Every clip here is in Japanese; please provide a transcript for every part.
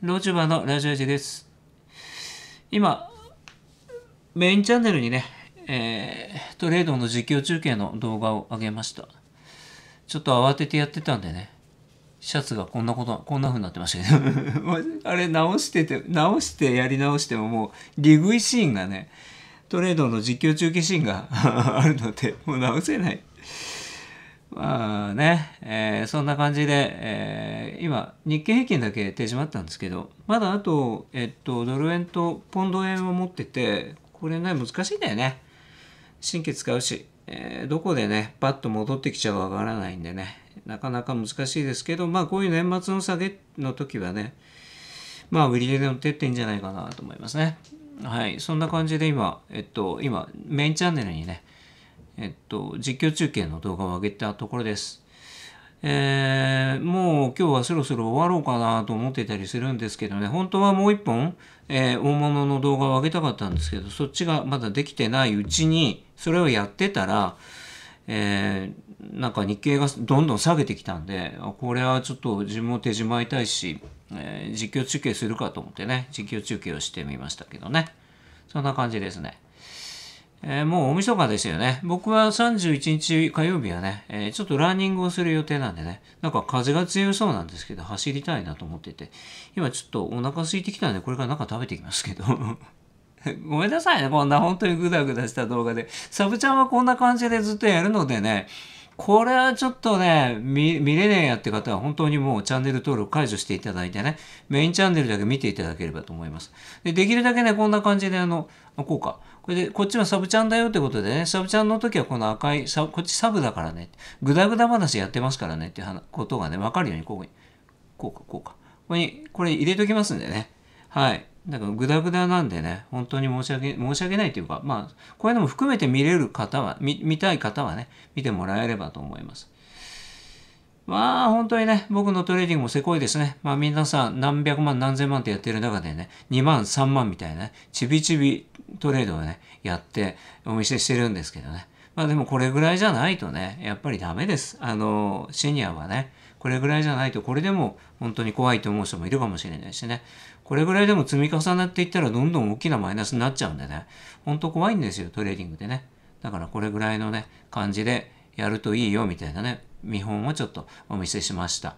路地場のラジオジです。今、メインチャンネルにね、えー、トレードの実況中継の動画を上げました。ちょっと慌ててやってたんでね、シャツがこんなこと、こんな風になってましたけど、あれ直してて、直してやり直してももう、リグイシーンがね、トレードの実況中継シーンが あるので、もう直せない。まあね、えー、そんな感じで、えー、今、日経平均だけ手締まったんですけど、まだあと、えっと、ドル円とポンド円を持ってて、これね、難しいんだよね。神経使うし、えー、どこでね、パッと戻ってきちゃわからないんでね、なかなか難しいですけど、まあ、こういう年末の下げの時はね、まあ、売りで乗ってっていいんじゃないかなと思いますね。はい、そんな感じで今、えっと、今、メインチャンネルにね、えっと、実況中継の動画を上げたところです。えー、もう今日はそろそろ終わろうかなと思ってたりするんですけどね、本当はもう一本、えー、大物の動画を上げたかったんですけど、そっちがまだできてないうちに、それをやってたら、えー、なんか日経がどんどん下げてきたんで、これはちょっと自分も手じまいたいし、え実況中継するかと思ってね、実況中継をしてみましたけどね。そんな感じですね。えー、もう大晦日ですよね。僕は31日火曜日はね、えー、ちょっとランニングをする予定なんでね、なんか風が強そうなんですけど、走りたいなと思ってて、今ちょっとお腹空いてきたんで、これからなんか食べてきますけど。ごめんなさいね、こんな本当にグダグダした動画で。サブちゃんはこんな感じでずっとやるのでね、これはちょっとね見、見れねえやって方は本当にもうチャンネル登録解除していただいてね、メインチャンネルだけ見ていただければと思います。でできるだけね、こんな感じであの、こうか。これで、こっちはサブチャンだよってことでね、サブチャンの時はこの赤い、サこっちサブだからね、グダグダ話やってますからねっていうことがね、わかるようにここに、こうか、こうか。ここに、これ入れときますんでね。はい。なんかグダグダなんでね、本当に申し訳、申し訳ないというか、まあ、こういうのも含めて見れる方は、見見たい方はね、見てもらえればと思います。まあ、本当にね、僕のトレーディングもせこいですね。まあ、皆さん何百万何千万ってやってる中でね、2万3万みたいなね、ちびちびトレードをね、やってお見せしてるんですけどね。まあでもこれぐらいじゃないとね、やっぱりダメです。あの、シニアはね、これぐらいじゃないと、これでも本当に怖いと思う人もいるかもしれないしね、これぐらいでも積み重なっていったらどんどん大きなマイナスになっちゃうんでね、本当怖いんですよ、トレーディングでね。だからこれぐらいのね、感じでやるといいよみたいなね、見本をちょっとお見せしました。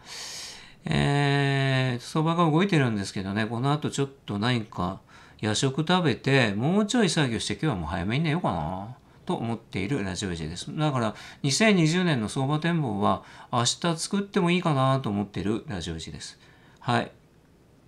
えー、相場が動いてるんですけどね、この後ちょっと何か夜食食べて、もうちょい作業して今日はもう早めに寝ようかな。と思っているラジオ J です。だから2020年の相場展望は明日作ってもいいかなと思っているラジオ J です。はい。